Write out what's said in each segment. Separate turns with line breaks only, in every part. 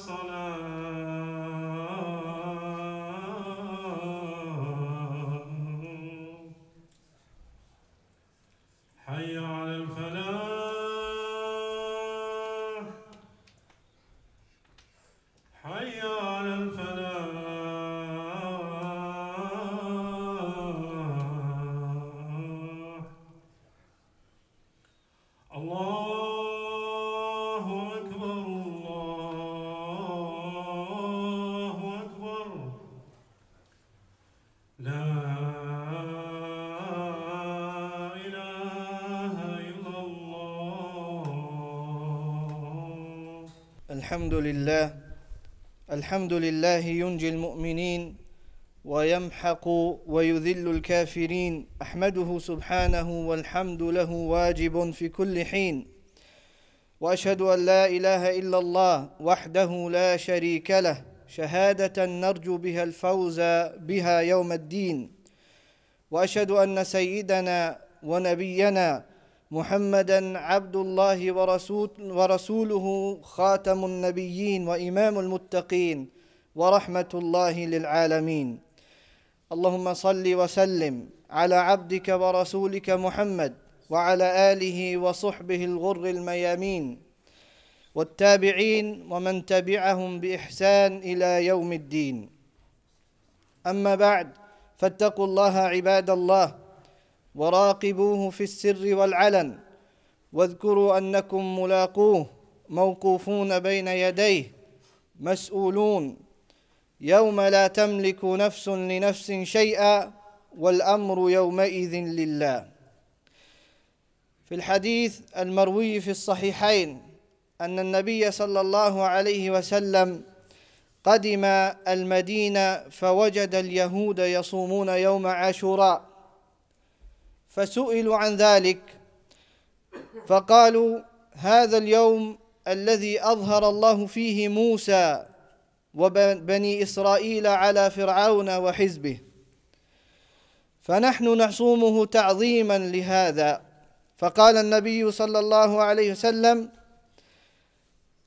Son,
الحمد لله الحمد لله ينجي المؤمنين ويمحق ويذل الكافرين احمده سبحانه والحمد له واجب في كل حين واشهد ان لا اله الا الله وحده لا شريك له شهاده نرجو بها الفوز بها يوم الدين واشهد ان سيدنا ونبينا محمدا عبد الله ورسوله خاتم النبيين وإمام المتقين ورحمة الله للعالمين اللهم صل وسلم على عبدك ورسولك محمد وعلى آله وصحبه الغر الميامين والتابعين ومن تبعهم بإحسان إلى يوم الدين أما بعد فاتقوا الله عباد الله وراقبوه في السر والعلن واذكروا أنكم ملاقوه موقوفون بين يديه مسؤولون يوم لا تملك نفس لنفس شيئا والأمر يومئذ لله في الحديث المروي في الصحيحين أن النبي صلى الله عليه وسلم قدم المدينة فوجد اليهود يصومون يوم عاشوراء فسئلوا عن ذلك فقالوا هذا اليوم الذي أظهر الله فيه موسى وبني إسرائيل على فرعون وحزبه فنحن نحصومه تعظيما لهذا فقال النبي صلى الله عليه وسلم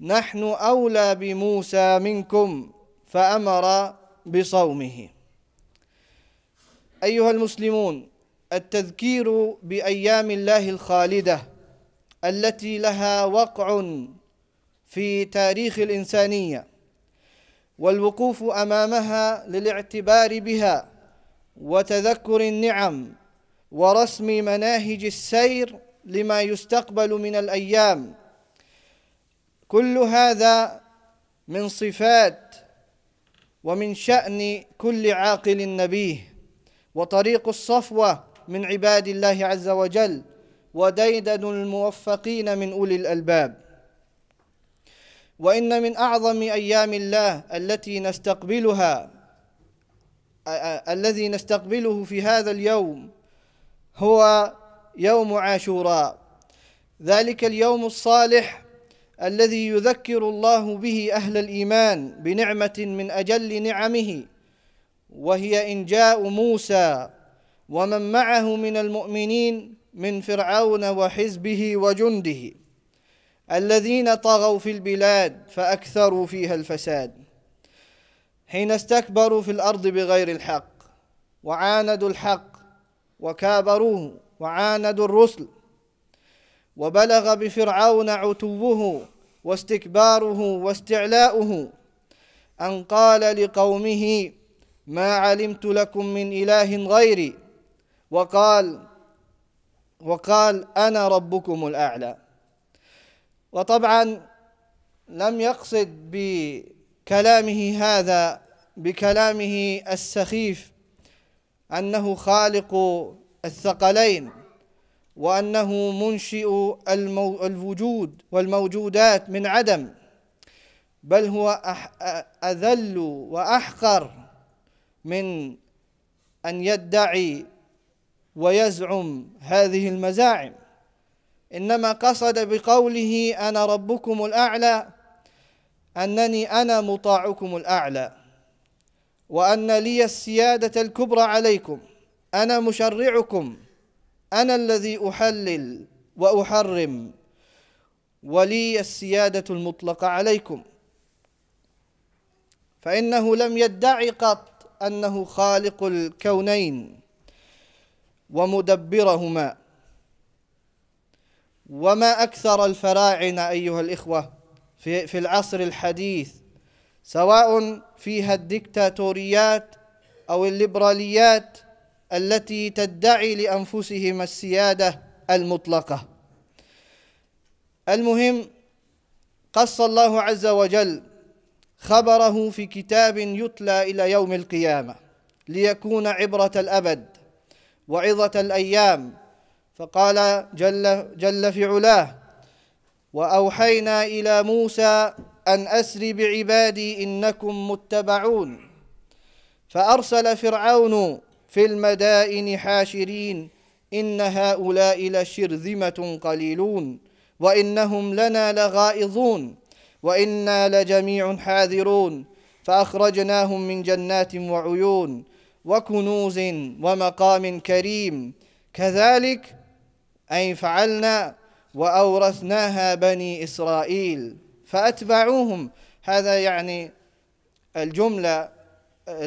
نحن أولى بموسى منكم فأمر بصومه أيها المسلمون التذكير بايام الله الخالده التي لها وقع في تاريخ الانسانيه والوقوف امامها للاعتبار بها وتذكر النعم ورسم مناهج السير لما يستقبل من الايام كل هذا من صفات ومن شان كل عاقل نبيه وطريق الصفوه من عباد الله عز وجل وديدن الموفقين من أولي الألباب وإن من أعظم أيام الله التي نستقبلها الذي نستقبله في هذا اليوم هو يوم عاشوراء ذلك اليوم الصالح الذي يذكر الله به أهل الإيمان بنعمة من أجل نعمه وهي إنجاء موسى ومن معه من المؤمنين من فرعون وحزبه وجنده الذين طغوا في البلاد فأكثروا فيها الفساد حين استكبروا في الأرض بغير الحق وعاندوا الحق وكابروه وعاندوا الرسل وبلغ بفرعون عتوه واستكباره واستعلاؤه أن قال لقومه ما علمت لكم من إله غيري وقال وقال أنا ربكم الأعلى وطبعا لم يقصد بكلامه هذا بكلامه السخيف أنه خالق الثقلين وأنه منشئ المو... الوجود والموجودات من عدم بل هو أح... أذل وأحقر من أن يدعي ويزعم هذه المزاعم إنما قصد بقوله أنا ربكم الأعلى أنني أنا مطاعكم الأعلى وأن لي السيادة الكبرى عليكم أنا مشرعكم أنا الذي أحلل وأحرم ولي السيادة المطلقة عليكم فإنه لم يدعي قط أنه خالق الكونين ومدبرهما وما أكثر الفراعنة أيها الإخوة في, في العصر الحديث سواء فيها الدكتاتوريات أو الليبراليات التي تدعي لأنفسهم السيادة المطلقة المهم قص الله عز وجل خبره في كتاب يتلى إلى يوم القيامة ليكون عبرة الأبد وعظة الأيام فقال جل, جل في علاه وأوحينا إلى موسى أن أسر بعبادي إنكم متبعون فأرسل فرعون في المدائن حاشرين إن هؤلاء لشرذمة قليلون وإنهم لنا لغائظون وإنا لجميع حاذرون فأخرجناهم من جنات وعيون وكنوز ومقام كريم كذلك أي فعلنا وأورثناها بني إسرائيل فأتبعوهم هذا يعني الجملة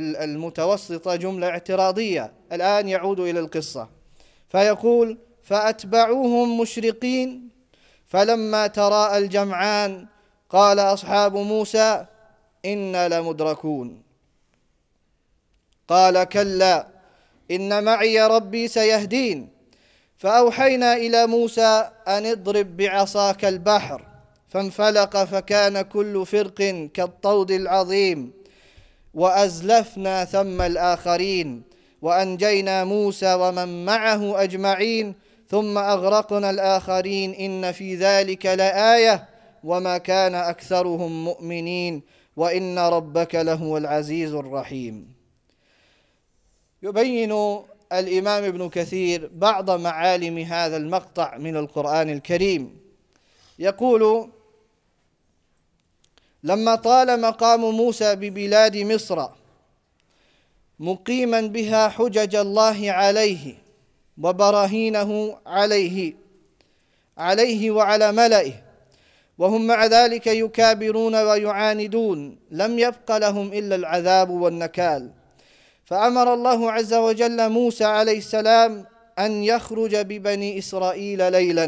المتوسطة جملة اعتراضية الآن يعود إلى القصة فيقول فأتبعوهم مشرقين فلما تراءى الجمعان قال أصحاب موسى إنا لمدركون قال كلا إن معي ربي سيهدين فأوحينا إلى موسى أن اضرب بعصاك البحر فانفلق فكان كل فرق كالطود العظيم وأزلفنا ثم الآخرين وأنجينا موسى ومن معه أجمعين ثم أغرقنا الآخرين إن في ذلك لآية وما كان أكثرهم مؤمنين وإن ربك لهو العزيز الرحيم يبين الإمام ابن كثير بعض معالم هذا المقطع من القرآن الكريم يقول لما طال مقام موسى ببلاد مصر مقيما بها حجج الله عليه وبراهينه عليه عليه وعلى ملئه وهم مع ذلك يكابرون ويعاندون لم يبق لهم إلا العذاب والنكال فأمر الله عز وجل موسى عليه السلام أن يخرج ببني إسرائيل ليلا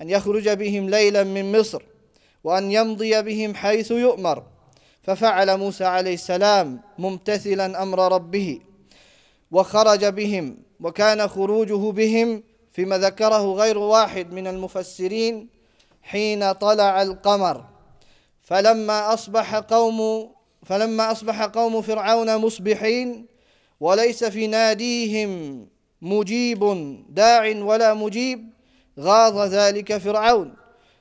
أن يخرج بهم ليلا من مصر وأن يمضي بهم حيث يؤمر ففعل موسى عليه السلام ممتثلا أمر ربه وخرج بهم وكان خروجه بهم فيما ذكره غير واحد من المفسرين حين طلع القمر فلما أصبح قوم فلما أصبح قوم فرعون مصبحين وليس في ناديهم مجيب داع ولا مجيب غاض ذلك فرعون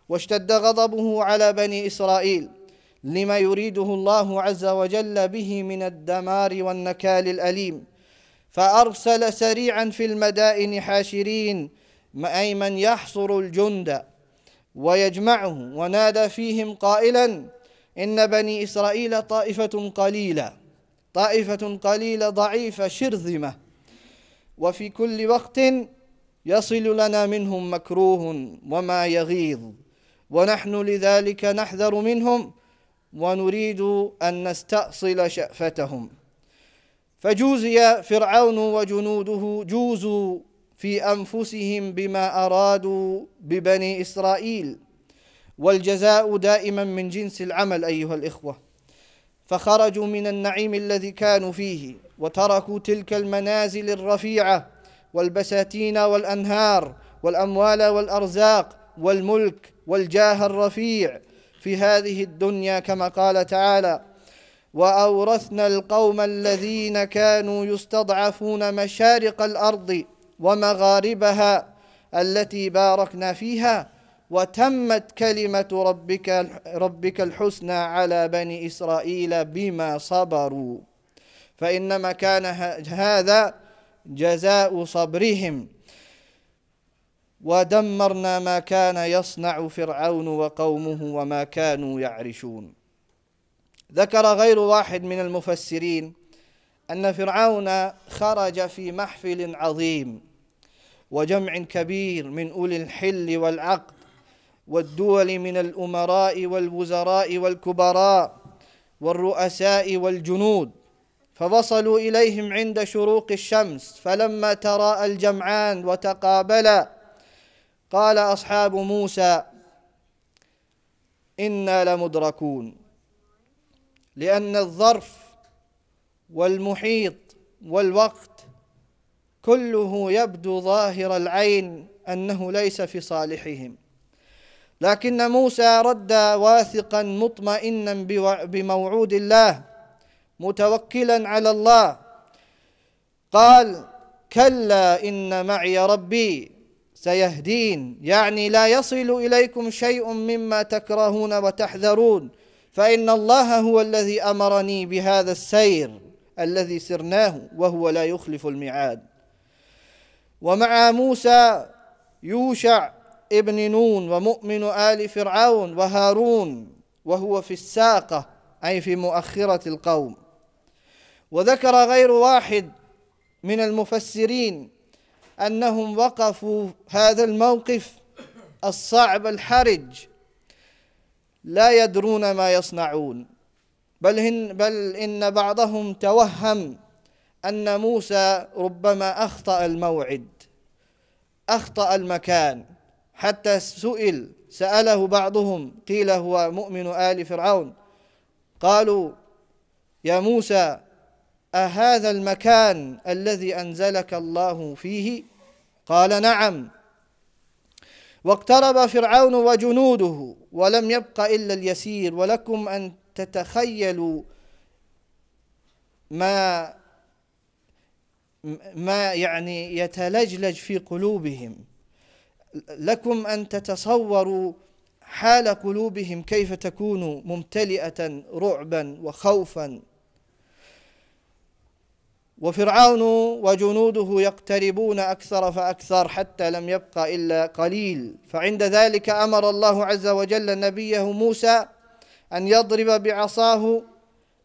واشتد غضبه على بني إسرائيل لما يريده الله عز وجل به من الدمار والنكال الأليم فأرسل سريعا في المدائن حاشرين أي من يحصر الجند ويجمعه ونادى فيهم قائلا إن بني إسرائيل طائفة قليلة طائفة قليلة ضعيفة شرذمة وفي كل وقت يصل لنا منهم مكروه وما يغيظ ونحن لذلك نحذر منهم ونريد أن نستأصل شأفتهم فجوزي فرعون وجنوده جوزوا في أنفسهم بما أرادوا ببني إسرائيل والجزاء دائما من جنس العمل أيها الإخوة فخرجوا من النعيم الذي كانوا فيه وتركوا تلك المنازل الرفيعة والبساتين والأنهار والأموال والأرزاق والملك والجاه الرفيع في هذه الدنيا كما قال تعالى وأورثنا القوم الذين كانوا يستضعفون مشارق الأرض ومغاربها التي باركنا فيها وتمت كلمة ربك ربك الحسنى على بني إسرائيل بما صبروا فإنما كان هذا جزاء صبرهم ودمرنا ما كان يصنع فرعون وقومه وما كانوا يعرشون ذكر غير واحد من المفسرين أن فرعون خرج في محفل عظيم وجمع كبير من أولي الحل والعقل والدول من الأمراء والوزراء والكبراء والرؤساء والجنود فوصلوا إليهم عند شروق الشمس فلما تراءى الجمعان وتقابلا قال أصحاب موسى إنا لمدركون لأن الظرف والمحيط والوقت كله يبدو ظاهر العين أنه ليس في صالحهم لكن موسى رد واثقا مطمئنا بموعود الله متوكلا على الله قال كلا إن معي ربي سيهدين يعني لا يصل إليكم شيء مما تكرهون وتحذرون فإن الله هو الذي أمرني بهذا السير الذي سرناه وهو لا يخلف الميعاد ومع موسى يوشع ابن نون ومؤمن آل فرعون وهارون وهو في الساقة أي في مؤخرة القوم وذكر غير واحد من المفسرين أنهم وقفوا هذا الموقف الصعب الحرج لا يدرون ما يصنعون بل, هن بل إن بعضهم توهم أن موسى ربما أخطأ الموعد أخطأ المكان حتى سئل سأله بعضهم قيل هو مؤمن آل فرعون قالوا يا موسى أهذا المكان الذي أنزلك الله فيه قال نعم واقترب فرعون وجنوده ولم يبق إلا اليسير ولكم أن تتخيلوا ما ما يعني يتلجلج في قلوبهم لكم أن تتصوروا حال قلوبهم كيف تكون ممتلئة رعبا وخوفا وفرعون وجنوده يقتربون أكثر فأكثر حتى لم يبقى إلا قليل فعند ذلك أمر الله عز وجل نبيه موسى أن يضرب بعصاه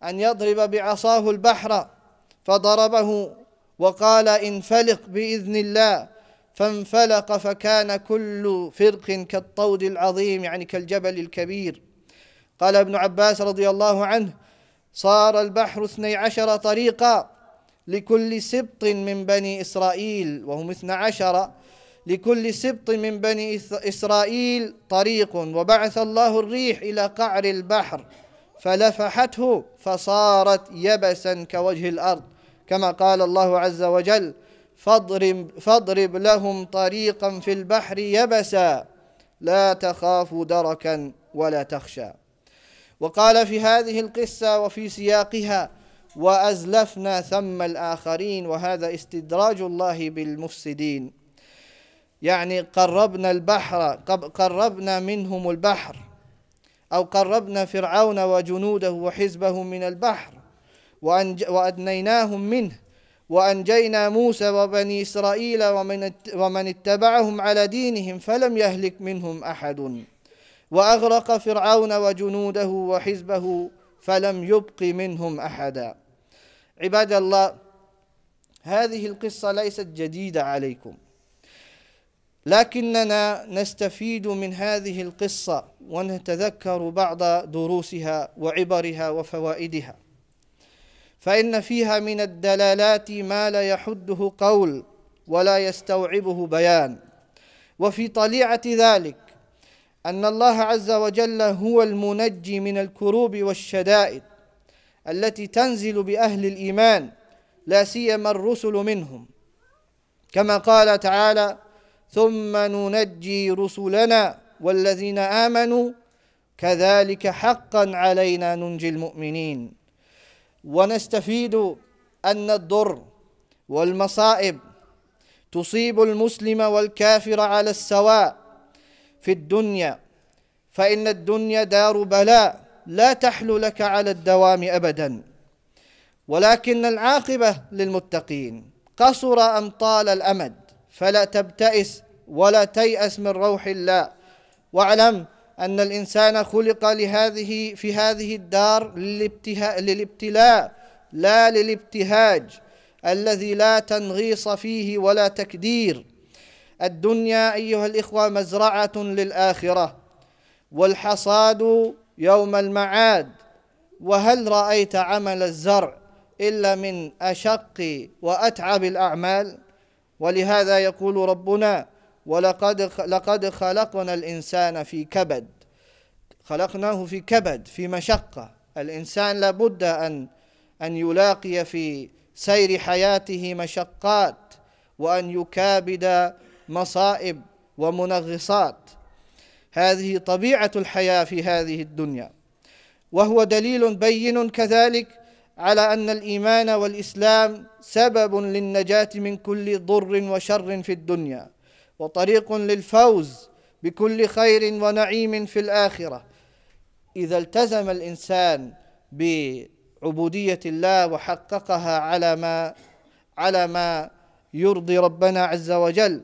أن يضرب بعصاه البحر فضربه وقال انفلق بإذن الله فانفلق فكان كل فرق كالطود العظيم يعني كالجبل الكبير قال ابن عباس رضي الله عنه صار البحر اثني عشر طريقا لكل سبط من بني إسرائيل وهم اثنى عشر لكل سبط من بني إسرائيل طريق وبعث الله الريح إلى قعر البحر فلفحته فصارت يبسا كوجه الأرض كما قال الله عز وجل فاضرب, فاضرب لهم طريقا في البحر يبسا لا تخاف دركا ولا تخشى وقال في هذه القصة وفي سياقها وأزلفنا ثم الآخرين وهذا استدراج الله بالمفسدين يعني قربنا البحر قربنا منهم البحر أو قربنا فرعون وجنوده وحزبه من البحر وأدنيناهم منه وأنجينا موسى وبني إسرائيل ومن ومن اتبعهم على دينهم فلم يهلك منهم أحد وأغرق فرعون وجنوده وحزبه فلم يبق منهم أحدا عباد الله هذه القصة ليست جديدة عليكم لكننا نستفيد من هذه القصة ونتذكر بعض دروسها وعبرها وفوائدها فإن فيها من الدلالات ما لا يحده قول ولا يستوعبه بيان وفي طليعة ذلك أن الله عز وجل هو المنجي من الكروب والشدائد التي تنزل بأهل الإيمان لا سيما الرسل منهم كما قال تعالى ثم ننجي رسلنا والذين آمنوا كذلك حقا علينا ننجي المؤمنين ونستفيد أن الضر والمصائب تصيب المسلم والكافر على السواء في الدنيا فإن الدنيا دار بلاء لا تحلو لك على الدوام أبدا ولكن العاقبة للمتقين قصر أم طال الأمد فلا تبتئس ولا تيأس من روح الله واعلم أن الإنسان خلق لهذه في هذه الدار للابتلاء لا للابتهاج الذي لا تنغيص فيه ولا تكدير الدنيا أيها الإخوة مزرعة للآخرة والحصاد يوم المعاد وهل رأيت عمل الزرع إلا من أشق وأتعب الأعمال ولهذا يقول ربنا ولقد لقد خلقنا الإنسان في كبد خلقناه في كبد في مشقة الإنسان لابد أن أن يلاقي في سير حياته مشقات وأن يكابد مصائب ومنغصات هذه طبيعة الحياة في هذه الدنيا وهو دليل بين كذلك على أن الإيمان والإسلام سبب للنجاة من كل ضر وشر في الدنيا وطريق للفوز بكل خير ونعيم في الآخرة إذا التزم الإنسان بعبودية الله وحققها على ما على ما يرضي ربنا عز وجل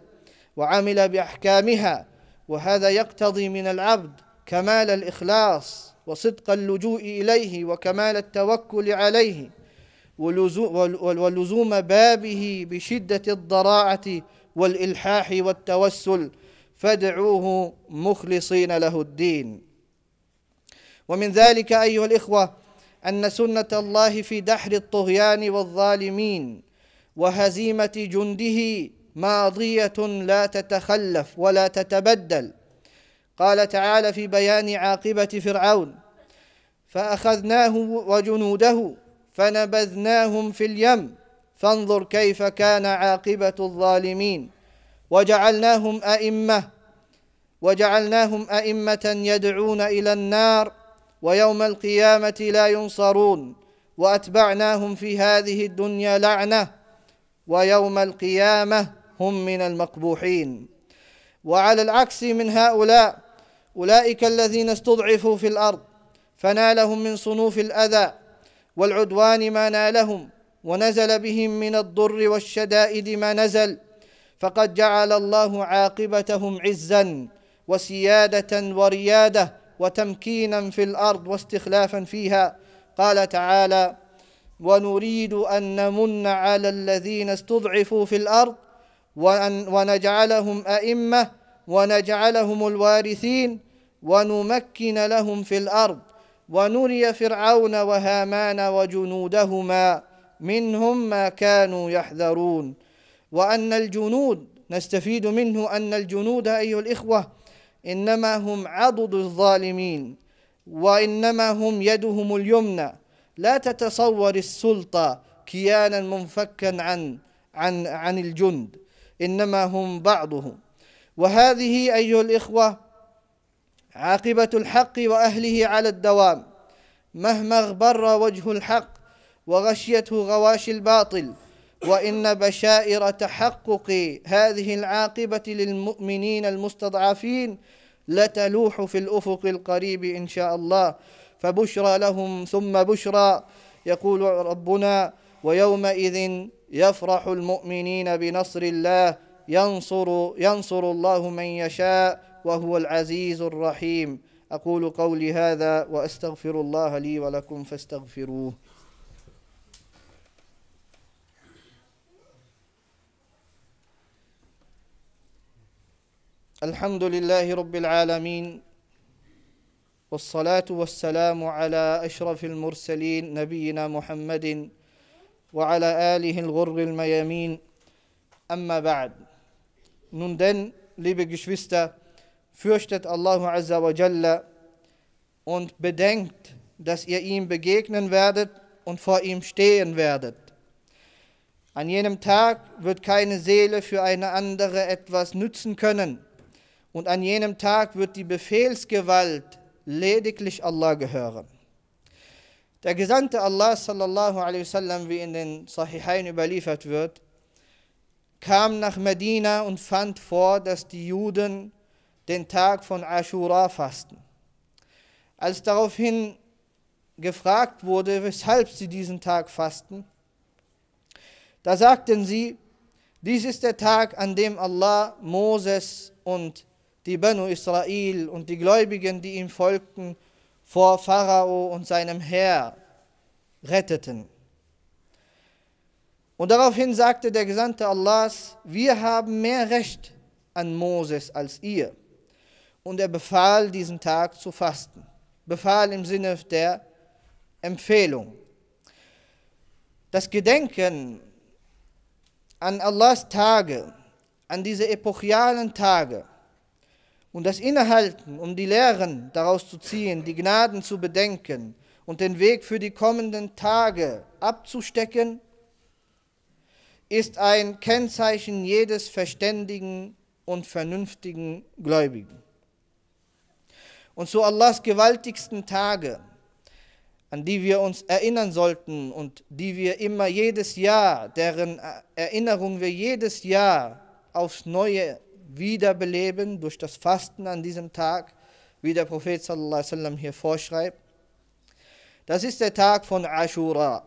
وعمل بأحكامها وهذا يقتضي من العبد كمال الإخلاص وصدق اللجوء إليه وكمال التوكل عليه ولزوم بابه بشدة الضراعة والإلحاح والتوسل فادعوه مخلصين له الدين ومن ذلك أيها الإخوة أن سنة الله في دحر الطغيان والظالمين وهزيمة جنده ماضية لا تتخلف ولا تتبدل قال تعالى في بيان عاقبة فرعون فأخذناه وجنوده فنبذناهم في اليم فانظر كيف كان عاقبة الظالمين وجعلناهم أئمة وجعلناهم أئمة يدعون إلى النار ويوم القيامة لا ينصرون وأتبعناهم في هذه الدنيا لعنة ويوم القيامة هم من المقبوحين وعلى العكس من هؤلاء أولئك الذين استضعفوا في الأرض فنالهم من صنوف الأذى والعدوان ما نالهم ونزل بهم من الضر والشدائد ما نزل فقد جعل الله عاقبتهم عزا وسياده ورياده وتمكينا في الارض واستخلافا فيها قال تعالى ونريد ان نمن على الذين استضعفوا في الارض وأن ونجعلهم ائمه ونجعلهم الوارثين ونمكن لهم في الارض ونري فرعون وهامان وجنودهما منهم ما كانوا يحذرون وأن الجنود نستفيد منه أن الجنود أيها الإخوة إنما هم عضد الظالمين وإنما هم يدهم اليمنى لا تتصور السلطة كيانا منفكا عن عن عن الجند إنما هم بعضهم وهذه أيها الإخوة عاقبة الحق وأهله على الدوام مهما اغبر وجه الحق وغشيته غواشي الباطل وان بشائر تحقق هذه العاقبه للمؤمنين المستضعفين لتلوح في الافق القريب ان شاء الله فبشرى لهم ثم بشرى يقول ربنا ويومئذ يفرح المؤمنين بنصر الله ينصر ينصر الله من يشاء وهو العزيز الرحيم اقول قولي هذا واستغفر الله لي ولكم فاستغفروه الحمد لله رب العالمين والصلاة والسلام على أشرف المرسلين نبينا محمد وعلى آله الغر الميامين أما بعد Nun denn, liebe Geschwister, fürchtet Allah Azza wa Jalla und bedenkt, dass ihr ihm begegnen werdet und vor ihm stehen werdet. An jenem Tag wird keine Seele für eine andere etwas nützen können. Und an jenem Tag wird die Befehlsgewalt lediglich Allah gehören. Der Gesandte Allah sallallahu alaihi wasallam, wie in den Sahihain überliefert wird, kam nach Medina und fand vor, dass die Juden den Tag von Ashura fasten. Als daraufhin gefragt wurde, weshalb sie diesen Tag fasten, da sagten sie, dies ist der Tag, an dem Allah Moses und die Banu Israel und die Gläubigen, die ihm folgten, vor Pharao und seinem Herr retteten. Und daraufhin sagte der Gesandte Allahs, wir haben mehr Recht an Moses als ihr. Und er befahl, diesen Tag zu fasten. Befahl im Sinne der Empfehlung. Das Gedenken an Allahs Tage, an diese epochialen Tage, und das Innehalten, um die Lehren daraus zu ziehen, die Gnaden zu bedenken und den Weg für die kommenden Tage abzustecken, ist ein Kennzeichen jedes verständigen und vernünftigen Gläubigen. Und zu Allahs gewaltigsten Tage, an die wir uns erinnern sollten und die wir immer jedes Jahr, deren Erinnerung wir jedes Jahr aufs Neue wiederbeleben durch das Fasten an diesem Tag, wie der Prophet sallallahu hier vorschreibt. Das ist der Tag von Ashura.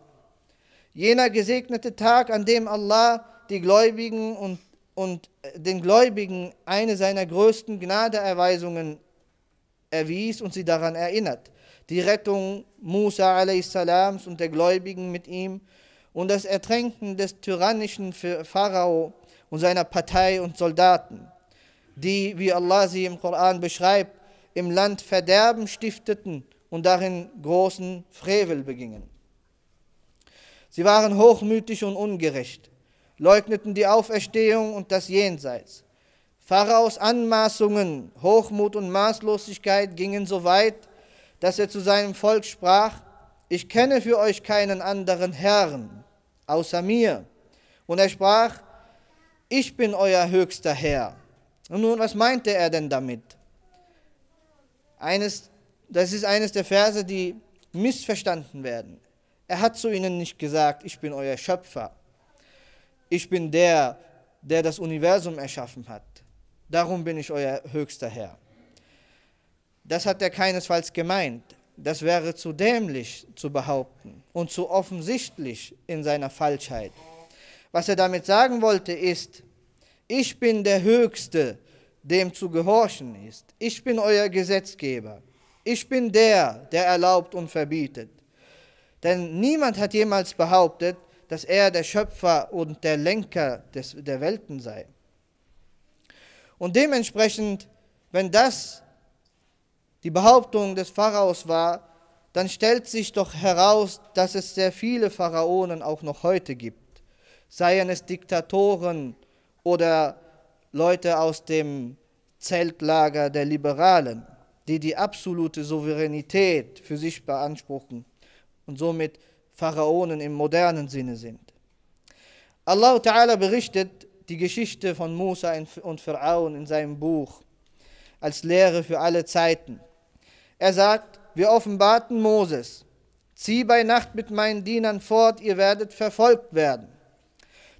Jener gesegnete Tag, an dem Allah die Gläubigen und, und den Gläubigen eine seiner größten Gnadeerweisungen erwies und sie daran erinnert. Die Rettung Musa a.s. und der Gläubigen mit ihm und das Ertränken des tyrannischen Pharao und seiner Partei und Soldaten die, wie Allah sie im Koran beschreibt, im Land Verderben stifteten und darin großen Frevel begingen. Sie waren hochmütig und ungerecht, leugneten die Auferstehung und das Jenseits. Pharaos Anmaßungen, Hochmut und Maßlosigkeit gingen so weit, dass er zu seinem Volk sprach, ich kenne für euch keinen anderen Herrn außer mir. Und er sprach, ich bin euer höchster Herr. Und nun, was meinte er denn damit? Eines, das ist eines der Verse, die missverstanden werden. Er hat zu ihnen nicht gesagt, ich bin euer Schöpfer. Ich bin der, der das Universum erschaffen hat. Darum bin ich euer höchster Herr. Das hat er keinesfalls gemeint. Das wäre zu dämlich zu behaupten und zu offensichtlich in seiner Falschheit. Was er damit sagen wollte ist, ich bin der Höchste, dem zu gehorchen ist. Ich bin euer Gesetzgeber. Ich bin der, der erlaubt und verbietet. Denn niemand hat jemals behauptet, dass er der Schöpfer und der Lenker des, der Welten sei. Und dementsprechend, wenn das die Behauptung des Pharaos war, dann stellt sich doch heraus, dass es sehr viele Pharaonen auch noch heute gibt. Seien es Diktatoren, oder Leute aus dem Zeltlager der Liberalen, die die absolute Souveränität für sich beanspruchen und somit Pharaonen im modernen Sinne sind. Allah Ta'ala berichtet die Geschichte von Musa und Pharaon in seinem Buch als Lehre für alle Zeiten. Er sagt, wir offenbarten Moses, zieh bei Nacht mit meinen Dienern fort, ihr werdet verfolgt werden.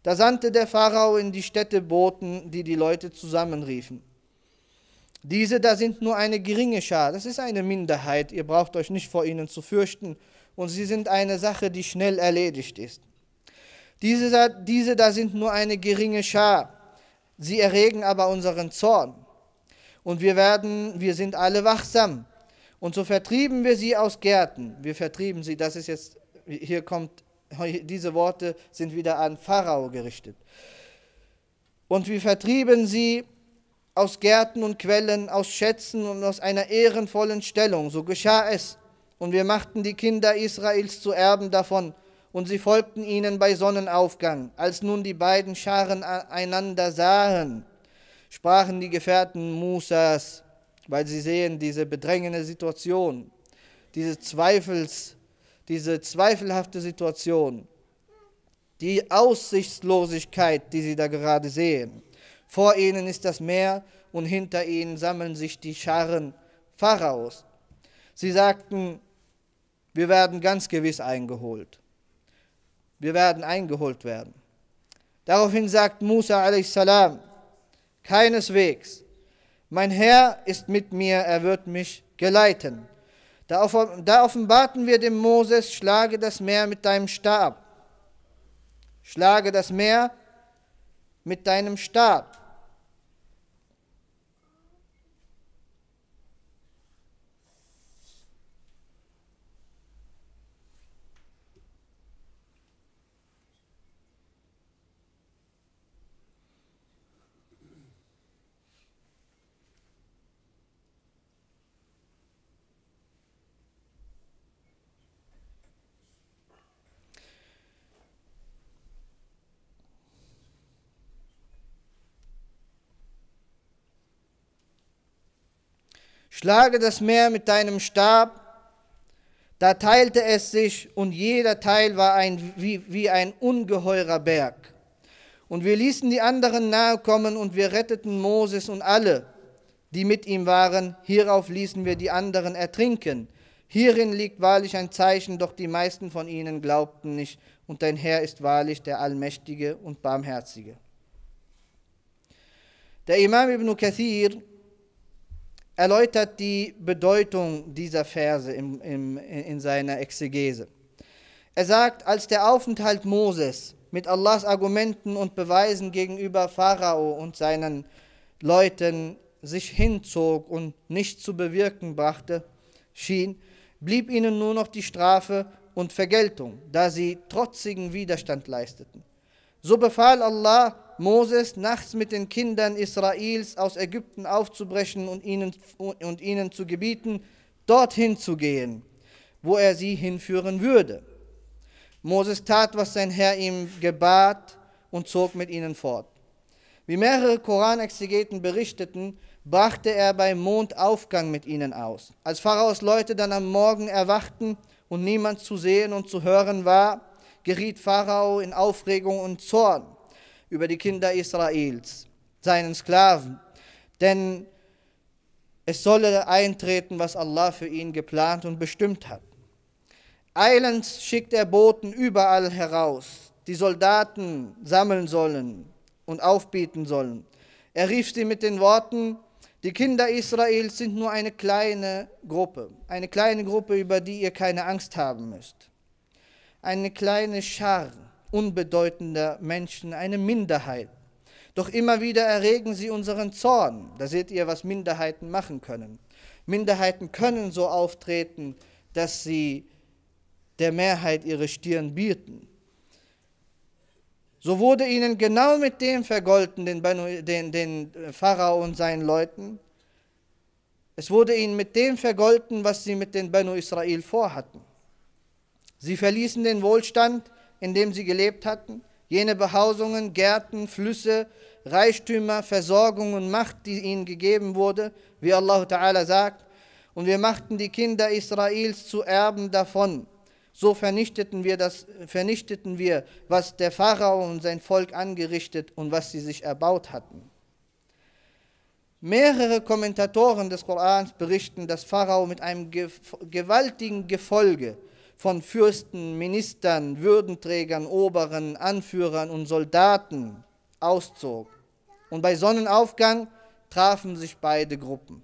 Da sandte der Pharao in die Städte Boten, die die Leute zusammenriefen. Diese da sind nur eine geringe Schar, das ist eine Minderheit, ihr braucht euch nicht vor ihnen zu fürchten, und sie sind eine Sache, die schnell erledigt ist. Diese da, diese da sind nur eine geringe Schar, sie erregen aber unseren Zorn. Und wir werden, wir sind alle wachsam. Und so vertrieben wir sie aus Gärten. Wir vertrieben sie, das ist jetzt, hier kommt diese Worte sind wieder an Pharao gerichtet. Und wir vertrieben sie aus Gärten und Quellen, aus Schätzen und aus einer ehrenvollen Stellung. So geschah es. Und wir machten die Kinder Israels zu Erben davon. Und sie folgten ihnen bei Sonnenaufgang. Als nun die beiden Scharen einander sahen, sprachen die Gefährten Musas, weil sie sehen diese bedrängende Situation, diese Zweifels, diese zweifelhafte Situation, die Aussichtslosigkeit, die sie da gerade sehen. Vor ihnen ist das Meer und hinter ihnen sammeln sich die Scharen Pharaos. Sie sagten, wir werden ganz gewiss eingeholt. Wir werden eingeholt werden. Daraufhin sagt Musa a.s. Keineswegs. Mein Herr ist mit mir, er wird mich geleiten. Da, offenbarten wir dem Moses, schlage das Meer mit deinem Stab. Schlage das Meer mit deinem Stab. Schlage das Meer mit deinem Stab. Da teilte es sich und jeder Teil war ein, wie, wie ein ungeheurer Berg. Und wir ließen die anderen nahe kommen und wir retteten Moses und alle, die mit ihm waren. Hierauf ließen wir die anderen ertrinken. Hierin liegt wahrlich ein Zeichen, doch die meisten von ihnen glaubten nicht. Und dein Herr ist wahrlich der Allmächtige und Barmherzige. Der Imam Ibn Kathir erläutert die Bedeutung dieser Verse in, in, in seiner Exegese. Er sagt, als der Aufenthalt Moses mit Allahs Argumenten und Beweisen gegenüber Pharao und seinen Leuten sich hinzog und nicht zu bewirken brachte, schien, blieb ihnen nur noch die Strafe und Vergeltung, da sie trotzigen Widerstand leisteten. So befahl Allah Moses, nachts mit den Kindern Israels aus Ägypten aufzubrechen und ihnen, und ihnen zu gebieten, dorthin zu gehen, wo er sie hinführen würde. Moses tat, was sein Herr ihm gebat und zog mit ihnen fort. Wie mehrere Koranexegeten berichteten, brachte er bei Mondaufgang mit ihnen aus. Als Pharaos Leute dann am Morgen erwachten und niemand zu sehen und zu hören war, geriet Pharao in Aufregung und Zorn über die Kinder Israels, seinen Sklaven. Denn es solle eintreten, was Allah für ihn geplant und bestimmt hat. Eilends schickt er Boten überall heraus, die Soldaten sammeln sollen und aufbieten sollen. Er rief sie mit den Worten, die Kinder Israels sind nur eine kleine Gruppe, eine kleine Gruppe, über die ihr keine Angst haben müsst. Eine kleine Schar, unbedeutender Menschen, eine Minderheit. Doch immer wieder erregen sie unseren Zorn. Da seht ihr, was Minderheiten machen können. Minderheiten können so auftreten, dass sie der Mehrheit ihre Stirn bieten. So wurde ihnen genau mit dem vergolten, den, den, den Pharao und seinen Leuten. Es wurde ihnen mit dem vergolten, was sie mit den Banu Israel vorhatten. Sie verließen den Wohlstand, in dem sie gelebt hatten, jene Behausungen, Gärten, Flüsse, Reichtümer, Versorgung und Macht, die ihnen gegeben wurde, wie Allah Ta'ala sagt, und wir machten die Kinder Israels zu Erben davon. So vernichteten wir, das, vernichteten wir, was der Pharao und sein Volk angerichtet und was sie sich erbaut hatten. Mehrere Kommentatoren des Korans berichten, dass Pharao mit einem gewaltigen Gefolge von Fürsten, Ministern, Würdenträgern, Oberen, Anführern und Soldaten auszog. Und bei Sonnenaufgang trafen sich beide Gruppen.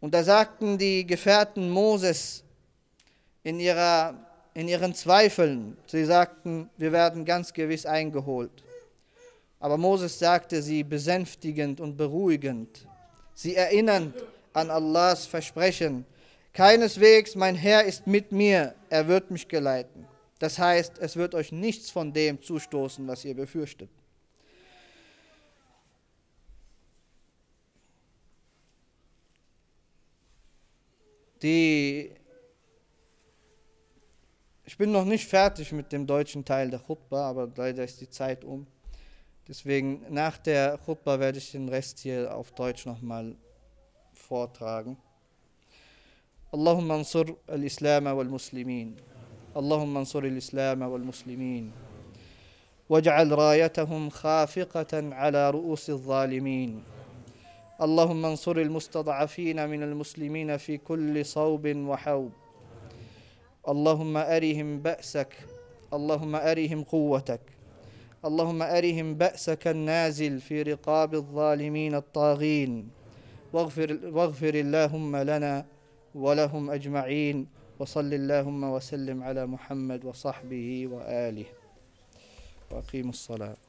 Und da sagten die Gefährten Moses in, ihrer, in ihren Zweifeln, sie sagten, wir werden ganz gewiss eingeholt. Aber Moses sagte sie besänftigend und beruhigend, sie erinnernd an Allahs Versprechen, Keineswegs, mein Herr ist mit mir, er wird mich geleiten. Das heißt, es wird euch nichts von dem zustoßen, was ihr befürchtet. Die ich bin noch nicht fertig mit dem deutschen Teil der Chutba, aber leider ist die Zeit um. Deswegen nach der Chutba werde ich den Rest hier auf Deutsch nochmal vortragen. اللهم انصر الإسلام والمسلمين اللهم انصر الإسلام والمسلمين واجعل رايتهم خافقة على رؤوس الظالمين اللهم انصر المستضعفين من المسلمين في كل صوب وحوب اللهم أرهم بأسك اللهم أرهم قوتك اللهم أرهم بأسك النازل في رقاب الظالمين الطاغين واغفر, واغفر اللهم لنا ولهم أجمعين وصل اللهم وسلم على محمد وصحبه وآله وأقيموا الصلاة